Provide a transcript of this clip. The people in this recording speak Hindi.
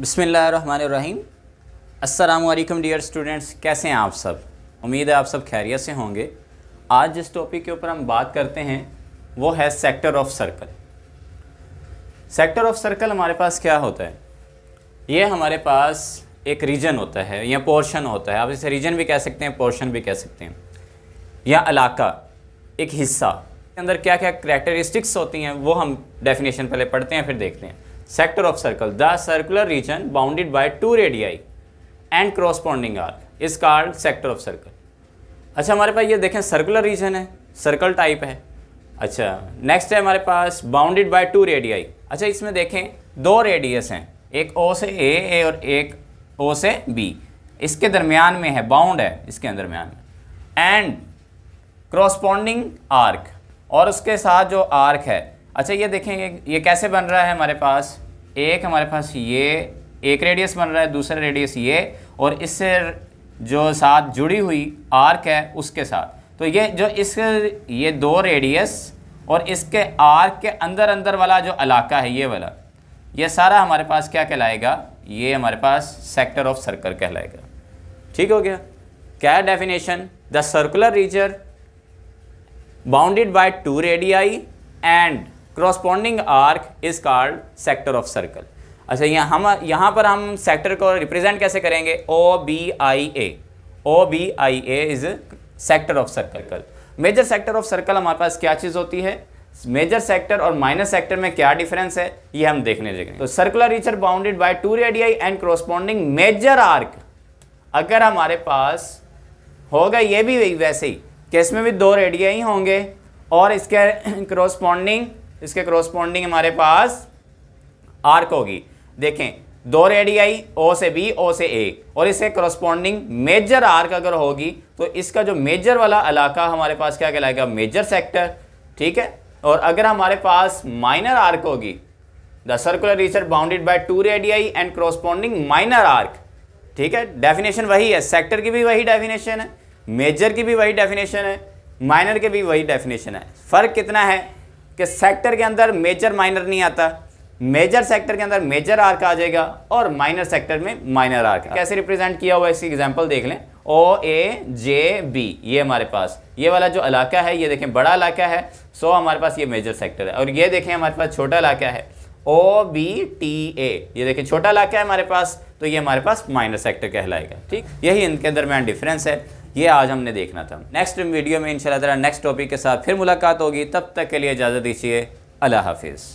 बिसमीम असलकम डियर स्टूडेंट्स कैसे हैं आप सब उम्मीद है आप सब खैरियत से होंगे आज जिस टॉपिक के ऊपर हम बात करते हैं वो है sector of circle sector of circle हमारे पास क्या होता है ये हमारे पास एक रीजन होता है या पोर्शन होता है आप इसे रीजन भी कह सकते हैं पोर्शन भी कह सकते हैं या इलाका एक हिस्सा के अंदर क्या क्या करेक्टरिस्टिक्स होती हैं वो हम डेफिनेशन पहले पढ़ते हैं फिर देखते हैं sector of circle the circular region bounded by two radii and corresponding arc is called sector of circle अच्छा हमारे पास ये देखें सर्कुलर रीजन है सर्कल टाइप है अच्छा नेक्स्ट है हमारे पास बाउंडेड बाय टू रेडियाई अच्छा इसमें देखें दो रेडियस हैं एक ओ से ए ए और एक ओ से बी इसके दरमियान में है बाउंड है इसके दरमियान में एंड क्रॉसपॉन्डिंग आर्क और उसके साथ जो आर्क है अच्छा ये देखेंगे ये कैसे बन रहा है हमारे पास एक हमारे पास ये एक रेडियस बन रहा है दूसरा रेडियस ये और इससे जो साथ जुड़ी हुई आर्क है उसके साथ तो ये जो इस ये दो रेडियस और इसके आर्क के अंदर अंदर वाला जो इलाका है ये वाला ये सारा हमारे पास क्या कहलाएगा ये हमारे पास सेक्टर ऑफ सर्कल कहलाएगा ठीक हो गया क्या definition the circular region bounded by two radii and corresponding arc is called sector of circle अच्छा यहाँ हम यहाँ पर हम सेक्टर को रिप्रेजेंट कैसे करेंगे O B I A O B I A is sector of circle major sector of circle हमारे पास क्या चीज़ होती है मेजर सेक्टर और माइनर सेक्टर में क्या डिफरेंस है ये हम देखने लगे तो circular region bounded by two radii and corresponding major arc अगर हमारे पास होगा ये भी वैसे ही कि इसमें भी दो रेडियाई होंगे और इसके क्रॉस्पॉन्डिंग इसके क्रोस्पॉन्डिंग हमारे पास आर्क होगी देखें दो रेडियाई ओ से बी ओ से ए और इसे क्रोस्पॉन्डिंग मेजर आर्क अगर होगी तो इसका जो मेजर वाला इलाका हमारे पास क्या कहलाएगा मेजर सेक्टर ठीक है और अगर हमारे पास माइनर आर्क होगी the circular region bounded by two radii and corresponding minor arc ठीक है डेफिनेशन वही है सेक्टर की भी वही डेफिनेशन है मेजर की भी वही डेफिनेशन है माइनर की भी वही डेफिनेशन है फ़र्क कितना है कि सेक्टर के अंदर मेजर माइनर नहीं आता मेजर सेक्टर के अंदर मेजर आर्क आ जाएगा और माइनर सेक्टर में माइनर आर्क कैसे रिप्रेजेंट किया हुआ इसकी एग्जांपल देख लें ओ ए जे बी ये हमारे पास ये वाला जो इलाका है ये देखें बड़ा इलाका है सो हमारे पास ये मेजर सेक्टर है और ये देखें हमारे पास छोटा इलाका है ओ बी टी ए ये देखें छोटा इलाका है हमारे पास तो ये हमारे पास माइनर सेक्टर कहलाएगा ठीक यही इनके दरमियान डिफरेंस है ये आज हमने देखना था नेक्स्ट वीडियो में इंशाल्लाह नेक्स्ट टॉपिक के साथ फिर मुलाकात होगी तब तक के लिए इजाज़त दीजिए अल्लाह हाफिज़